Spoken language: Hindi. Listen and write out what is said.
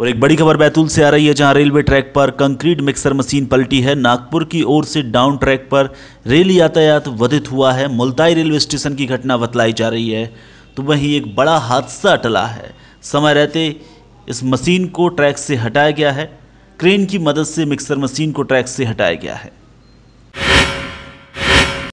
और एक बड़ी खबर बैतूल से आ रही है जहां रेलवे ट्रैक पर कंक्रीट मिक्सर मशीन पलटी है नागपुर की ओर से डाउन ट्रैक पर रेल यातायात वधित हुआ है मुल्ताई रेलवे स्टेशन की घटना बतलाई जा रही है तो वहीं एक बड़ा हादसा टला है समय रहते इस मशीन को ट्रैक से हटाया गया है क्रेन की मदद से मिक्सर मशीन को ट्रैक से हटाया गया है